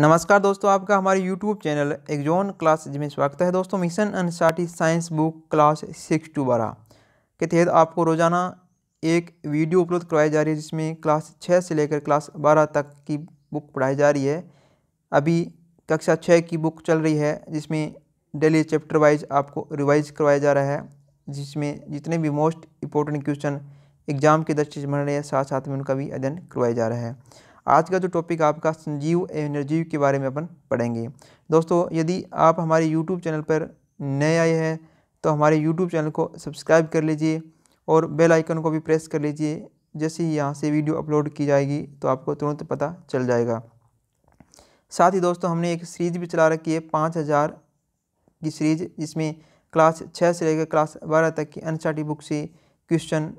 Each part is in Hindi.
नमस्कार दोस्तों आपका हमारे YouTube चैनल एग्जोन क्लास में स्वागत है दोस्तों मिशन अनसाटी science book class six to बारह के तहत आपको रोज़ाना एक वीडियो उपलब्ध करवाई जा रही है जिसमें क्लास छः से लेकर क्लास बारह तक की बुक पढ़ाई जा रही है अभी कक्षा छः की बुक चल रही है जिसमें डेली चैप्टर वाइज आपको रिवाइज करवाया जा रहा है जिसमें जितने भी मोस्ट इंपॉर्टेंट क्वेश्चन एग्जाम की दृष्टि से बन रहे हैं साथ साथ में उनका भी अध्ययन करवाया जा रहा है आज का जो टॉपिक आपका संजीव एनर्जी के बारे में अपन पढ़ेंगे दोस्तों यदि आप हमारे यूट्यूब चैनल पर नए आए हैं तो हमारे यूट्यूब चैनल को सब्सक्राइब कर लीजिए और बेल आइकन को भी प्रेस कर लीजिए जैसे ही यहाँ से वीडियो अपलोड की जाएगी तो आपको तुरंत पता चल जाएगा साथ ही दोस्तों हमने एक सीरीज भी चला रखी है पाँच हज़ार की सीरीज जिसमें क्लास छः से लेकर क्लास बारह तक की अनचार्टी बुक से क्वेश्चन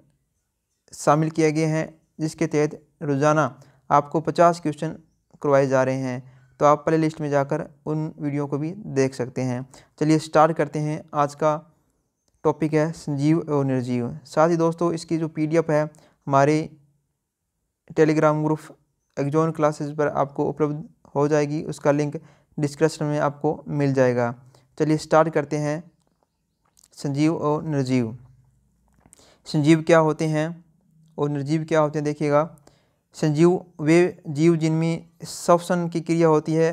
शामिल किए गए हैं जिसके तहत रोज़ाना आपको पचास क्वेश्चन करवाए जा रहे हैं तो आप प्ले लिस्ट में जाकर उन वीडियो को भी देख सकते हैं चलिए स्टार्ट करते हैं आज का टॉपिक है संजीव और निर्जीव साथ ही दोस्तों इसकी जो पी है हमारे टेलीग्राम ग्रुप एग्जोन क्लासेज पर आपको उपलब्ध हो जाएगी उसका लिंक डिस्क्रिप्शन में आपको मिल जाएगा चलिए स्टार्ट करते हैं संजीव और निर्जीव संजीव क्या होते हैं और निर्जीव क्या होते हैं देखिएगा संजीव वे जीव जिनमें सवसन की क्रिया होती है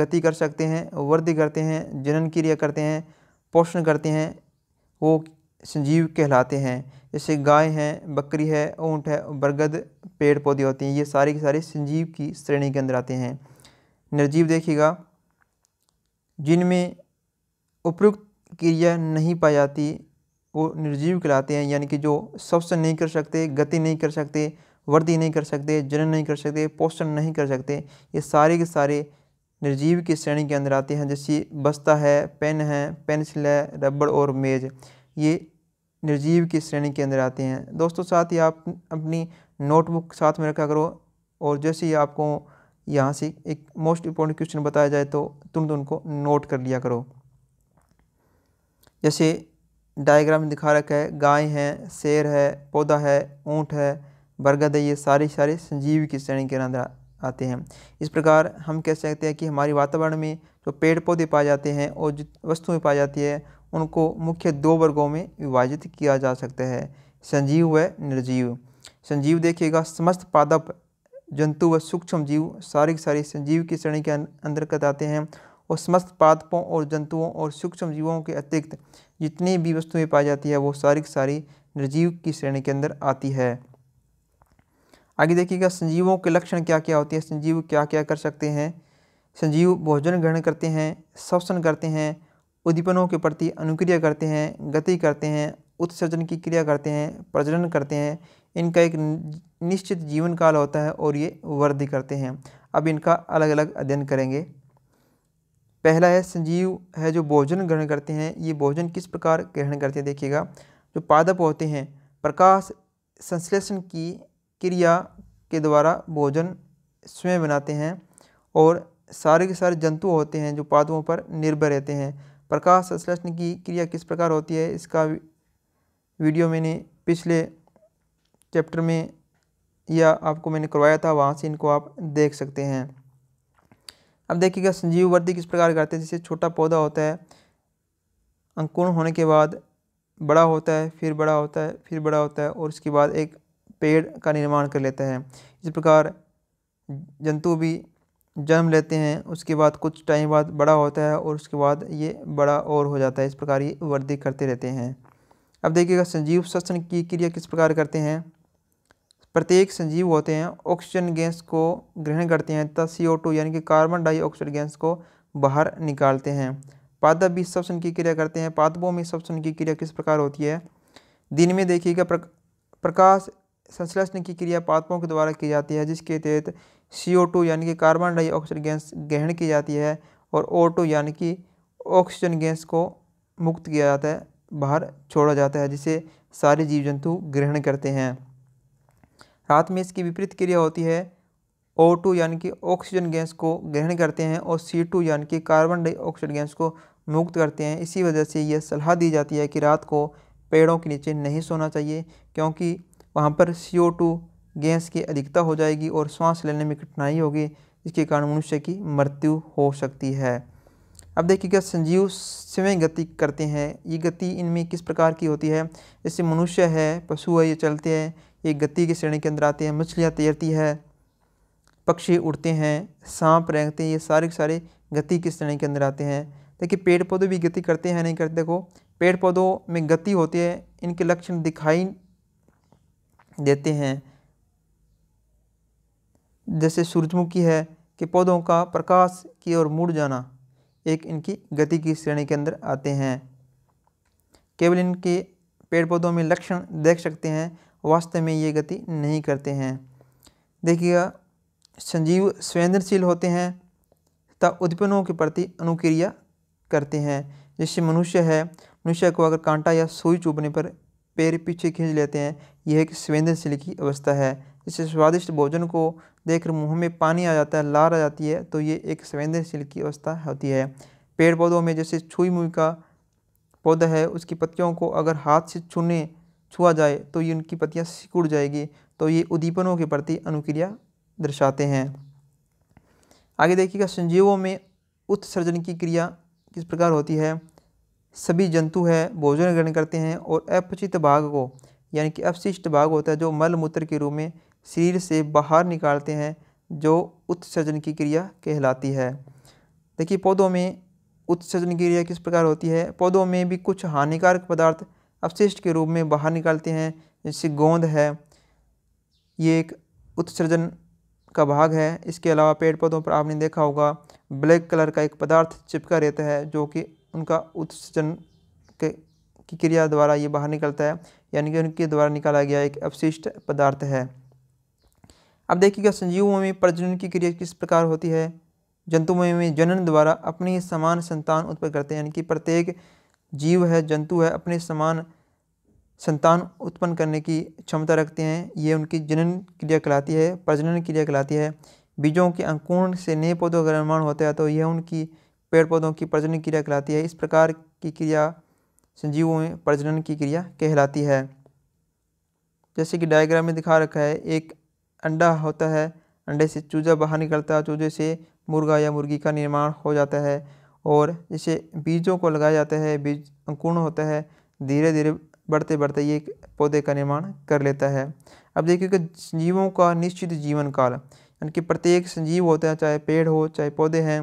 गति कर सकते हैं वृद्धि करते हैं जनन क्रिया करते हैं पोषण करते हैं वो संजीव कहलाते हैं जैसे गाय हैं बकरी है ऊँट है बरगद पेड़ पौधे होते हैं ये सारे के सारे संजीव की श्रेणी के अंदर आते हैं निर्जीव देखिएगा जिनमें उपयुक्त क्रिया नहीं पाई जाती वो निर्जीव कहलाते हैं यानी कि जो श्वसन नहीं कर सकते गति नहीं कर सकते वर्दी नहीं कर सकते जनन नहीं कर सकते पोषण नहीं कर सकते ये सारे के सारे निर्जीव की श्रेणी के अंदर आते हैं जैसे बस्ता है पेन है पेंसिल है रबड़ और मेज ये निर्जीव की श्रेणी के अंदर आते हैं दोस्तों साथ ही आप अपनी नोटबुक साथ में रखा करो और जैसे ही आपको यहाँ से एक मोस्ट इम्पोर्टेंट क्वेश्चन बताया जाए तो तुरंत उनको नोट कर लिया करो जैसे डायग्राम दिखा रखा है गाय है शेर है पौधा है ऊँट है बरगद है ये सारे सारे संजीव की श्रेणी के अंदर आते हैं इस प्रकार हम कह सकते हैं कि हमारे वातावरण में जो पेड़ पौधे पाए जाते हैं और जो वस्तुएँ पाई जाती है उनको मुख्य दो वर्गों में विभाजित किया जा सकता है संजीव व निर्जीव संजीव देखिएगा समस्त पादप जंतु व सूक्ष्म जीव सारे के सारे संजीव की श्रेणी के अं-, अंतर्गत आते हैं और समस्त पादपों और जंतुओं और सूक्ष्म जीवों के अतिरिक्त जितनी भी वस्तुएं पाई जाती है वो सारी की सारी निर्जीव की श्रेणी के अंदर आती है आगे देखिएगा संजीवों के लक्षण क्या क्या होते हैं संजीव क्या क्या कर सकते हैं संजीव भोजन ग्रहण करते हैं श्वसन करते हैं उद्दीपनों के प्रति अनुक्रिया करते हैं गति करते हैं उत्सर्जन की क्रिया करते हैं प्रजनन करते हैं इनका एक निश्चित जीवन काल होता है और ये वृद्धि करते हैं अब इनका अलग अलग अध्ययन करेंगे पहला है संजीव है जो भोजन ग्रहण करते हैं ये भोजन किस प्रकार ग्रहण करते हैं देखिएगा जो पादप होते हैं प्रकाश संश्लेषण की क्रिया के द्वारा भोजन स्वयं बनाते हैं और सारे के सारे जंतु होते हैं जो पादुओं पर निर्भर रहते हैं प्रकाश संश्लेषण की क्रिया किस प्रकार होती है इसका वीडियो मैंने पिछले चैप्टर में या आपको मैंने करवाया था वहाँ से इनको आप देख सकते हैं अब देखिएगा संजीव वर्दी किस प्रकार करते हैं जैसे छोटा पौधा होता है अंकुर होने के बाद बड़ा होता है फिर बड़ा होता है फिर बड़ा होता है और उसके बाद एक पेड़ का निर्माण कर लेता है इस प्रकार जंतु भी जन्म लेते हैं उसके बाद कुछ टाइम बाद बड़ा होता है और उसके बाद ये बड़ा और हो जाता है इस प्रकार ये वृद्धि करते रहते हैं अब देखिएगा संजीव श्वसन की क्रिया किस प्रकार करते हैं प्रत्येक संजीव होते हैं ऑक्सीजन गैस को ग्रहण करते हैं तथा सी यानी कि कार्बन डाइऑक्साइड गैस को बाहर निकालते हैं पादप भी श्वसन की क्रिया करते हैं पादपों में श्वसन की क्रिया किस प्रकार होती है दिन में देखिएगा प्रकाश संश्लेषण की क्रिया पादपों के द्वारा की जाती है जिसके तहत सी ओ टू यानी कि कार्बन डाइऑक्साइड गैस ग्रहण की जाती है और ओ टू यानी कि ऑक्सीजन गैस को मुक्त किया जाता है बाहर छोड़ा जाता है जिसे सारे जीव जंतु ग्रहण करते हैं रात में इसकी विपरीत क्रिया होती है ओ टू यानी कि ऑक्सीजन गैस को ग्रहण करते हैं और सी टू यानी कि कार्बन डाइऑक्साइड गैस को मुक्त करते हैं इसी वजह से यह सलाह दी जाती है कि रात को पेड़ों के नीचे नहीं सोना चाहिए क्योंकि वहाँ पर सी ओ टू गैस की अधिकता हो जाएगी और सांस लेने में कठिनाई होगी जिसके कारण मनुष्य की मृत्यु हो सकती है अब देखिएगा संजीव स्वयं गति करते हैं ये गति इनमें किस प्रकार की होती है जैसे मनुष्य है पशु है ये चलते हैं ये गति के श्रेणी के अंदर आते हैं मछलियाँ तैरती है पक्षी उड़ते हैं सांप रेंगते हैं ये सारे के सारे गति की श्रेणी के अंदर आते हैं देखिए पेड़ पौधे भी गति करते हैं नहीं करते देखो पेड़ पौधों में गति होती है इनके लक्षण दिखाई देते हैं जैसे सूरजमुखी है कि पौधों का प्रकाश की ओर मुड़ जाना एक इनकी गति की श्रेणी के अंदर आते हैं केवल इनके पेड़ पौधों में लक्षण देख सकते हैं वास्तव में ये गति नहीं करते हैं देखिएगा संजीव संवेदनशील होते हैं तथा उद्पन्नों के प्रति अनुक्रिया करते हैं जैसे मनुष्य है मनुष्य को अगर कांटा या सुई चुभने पर पैर पीछे खींच लेते हैं यह एक संवेदनशील की अवस्था है इस स्वादिष्ट भोजन को देखकर मुंह में पानी आ जाता है लार आ जाती है तो ये एक संवेदनशील की अवस्था होती है पेड़ पौधों में जैसे छुई मुई का पौधा है उसकी पत्तियों को अगर हाथ से छूने छुआ जाए तो ये उनकी पत्तियाँ सिकुड़ जाएगी तो ये उद्दीपनों के प्रति अनुक्रिया दर्शाते हैं आगे देखिएगा संजीवों में उत्सर्जन की क्रिया किस प्रकार होती है सभी जंतु है भोजन ग्रहण करते हैं और अपचित भाग को यानी कि अपशिष्ट भाग होता है जो मल मूत्र के रूप में शरीर से बाहर निकालते हैं जो उत्सर्जन की क्रिया कहलाती है देखिए पौधों में उत्सर्जन क्रिया किस प्रकार होती है पौधों में भी कुछ हानिकारक पदार्थ अपशिष्ट के रूप में बाहर निकालते हैं जैसे गोंद है ये एक उत्सर्जन का भाग है इसके अलावा पेड़ पौधों पर आपने देखा होगा ब्लैक कलर का एक पदार्थ चिपका रहता है जो कि उनका उत्सर्जन के की क्रिया द्वारा ये बाहर निकलता है यानी कि उनके द्वारा निकाला गया एक अवशिष्ट पदार्थ है अब देखिएगा संजीवों में प्रजनन की क्रिया किस प्रकार होती है जंतुमय में जनन द्वारा अपनी समान संतान उत्पन्न करते हैं यानी कि प्रत्येक जीव है जंतु है अपने समान संतान उत्पन्न करने की क्षमता रखते हैं ये उनकी जनन क्रिया कहलाती है प्रजनन क्रिया कहलाती है बीजों के अंकुरण से नए पौधों का निर्माण होता है तो यह उनकी पेड़ पौधों की प्रजनन क्रिया कहलाती है इस प्रकार की क्रिया संजीवों में प्रजनन की क्रिया कहलाती है जैसे कि डायग्राम में दिखा रखा है एक अंडा होता है अंडे से चूजा बाहर निकलता है चूजे से मुर्गा या मुर्गी का निर्माण हो जाता है और जैसे बीजों को लगाया जाता है बीज अंकुर्ण होता है धीरे धीरे बढ़ते बढ़ते ये पौधे का निर्माण कर लेता है अब देखिए कि संजीवों का निश्चित जीवन काल यानी कि प्रत्येक संजीव होता है चाहे पेड़ हो चाहे पौधे हैं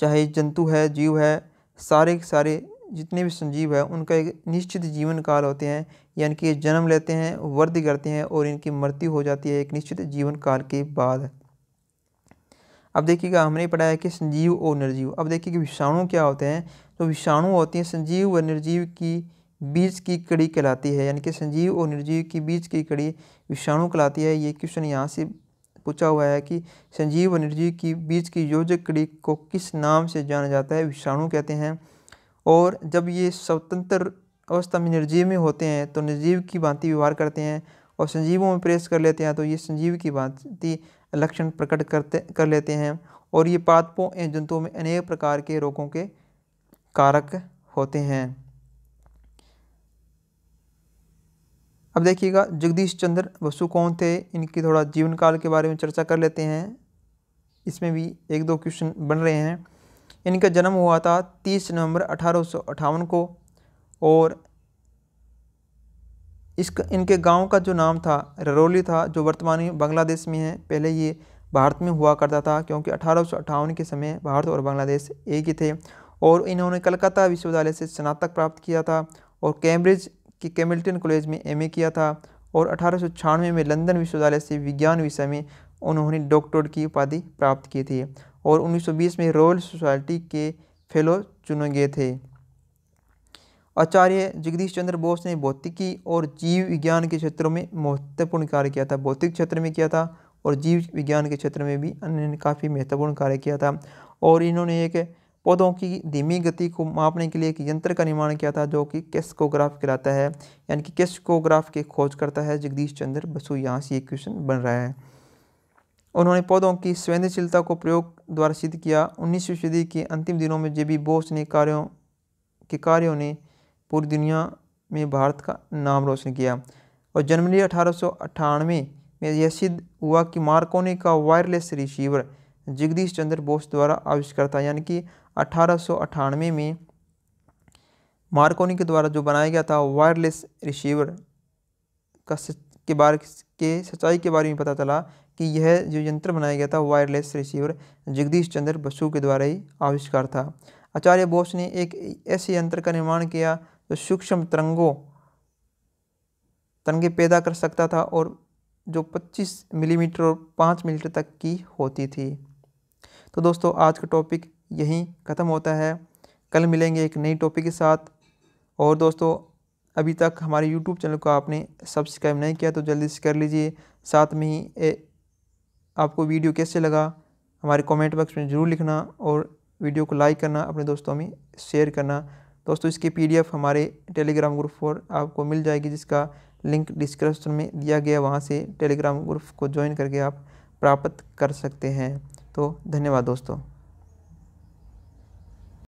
चाहे जंतु है जीव है सारे के सारे जितने भी संजीव है उनका एक निश्चित जीवन काल होते हैं यानी कि जन्म लेते हैं वृद्धि करते हैं और इनकी मृत्यु हो जाती है एक निश्चित जीवन काल के बाद अब देखिएगा हमने पढ़ाया कि संजीव और निर्जीव अब देखिए कि विषाणु क्या होते हैं तो विषाणु होती हैं संजीव व निर्जीव की बीज की कड़ी कहलाती है यानी कि संजीव और निर्जीव की बीज की कड़ी विषाणु कहलाती है ये क्वेश्चन यहाँ से पूछा हुआ है कि संजीव बनर्जी की बीच की योजक कड़ी को किस नाम से जाना जाता है विषाणु कहते हैं और जब ये स्वतंत्र अवस्था में निर्जीव में होते हैं तो निर्जीव की भांति व्यवहार करते हैं और संजीवों में प्रेस कर लेते हैं तो ये संजीव की भांति लक्षण प्रकट करते कर लेते हैं और ये पादपों एवं जंतुओं में अनेक प्रकार के रोगों के कारक होते हैं अब देखिएगा जगदीश चंद्र बसु कौन थे इनकी थोड़ा जीवन काल के बारे में चर्चा कर लेते हैं इसमें भी एक दो क्वेश्चन बन रहे हैं इनका जन्म हुआ था तीस नवंबर अठारह को और इसका इनके गांव का जो नाम था ररोली था जो वर्तमान में बांग्लादेश में है पहले ये भारत में हुआ करता था क्योंकि अठारह के समय भारत और बांग्लादेश एक ही थे और इन्होंने कलकत्ता विश्वविद्यालय से स्नातक प्राप्त किया था और कैम्ब्रिज कि कैमिल्टन कॉलेज में एमए किया था और अठारह में लंदन विश्वविद्यालय से विज्ञान विषय में उन्होंने डॉक्टर की उपाधि प्राप्त की थी और 1920 में रॉयल सोसाइटी के फेलो चुने गए थे आचार्य जगदीश चंद्र बोस ने भौतिकी और जीव विज्ञान के क्षेत्रों में महत्वपूर्ण कार्य किया था भौतिक क्षेत्र में किया था और जीव विज्ञान के क्षेत्र में भी अन्य काफ़ी महत्वपूर्ण कार्य किया था और इन्होंने एक पौधों की धीमी गति को मापने के लिए एक यंत्र का निर्माण किया था जो कि केस्कोग्राफ कहलाता है यानी कि केस्कोग्राफ की खोज करता है जगदीश चंद्र बसु यहाँ से ये क्वेश्चन बन रहा है उन्होंने पौधों की संवेदनशीलता को प्रयोग द्वारा सिद्ध किया उन्नीसवीं सदी के अंतिम दिनों में जे बी बोस ने कार्यों के कार्यों ने पूरी दुनिया में भारत का नाम रोशन किया और जनवरी अठारह में यह सिद्ध हुआ कि मार्कोनी का वायरलेस रिसीवर जगदीश चंद्र बोस द्वारा आविष्कर्ता यानी कि अठारह में मार्कोनी के द्वारा जो बनाया गया था वायरलेस रिसीवर का के बारे के सच्चाई के बारे में पता चला कि यह जो यंत्र बनाया गया था वायरलेस रिसीवर जगदीश चंद्र बसु के द्वारा ही आविष्कार था आचार्य बोस ने एक ऐसे यंत्र का निर्माण किया जो सूक्ष्म तरंगों तरंगे पैदा कर सकता था और जो 25 मिलीमीटर और 5 मिलीमीटर तक की होती थी तो दोस्तों आज का टॉपिक यहीं ख़त्म होता है कल मिलेंगे एक नई टॉपिक के साथ और दोस्तों अभी तक हमारे यूट्यूब चैनल को आपने सब्सक्राइब नहीं किया तो जल्दी से कर लीजिए साथ में ही ए, आपको वीडियो कैसे लगा हमारे कमेंट बॉक्स में ज़रूर लिखना और वीडियो को लाइक करना अपने दोस्तों में शेयर करना दोस्तों इसकी पीडीएफ हमारे टेलीग्राम ग्रुप पर आपको मिल जाएगी जिसका लिंक डिस्क्रिप्शन में दिया गया वहाँ से टेलीग्राम ग्रुप को ज्वाइन करके आप प्राप्त कर सकते हैं तो धन्यवाद दोस्तों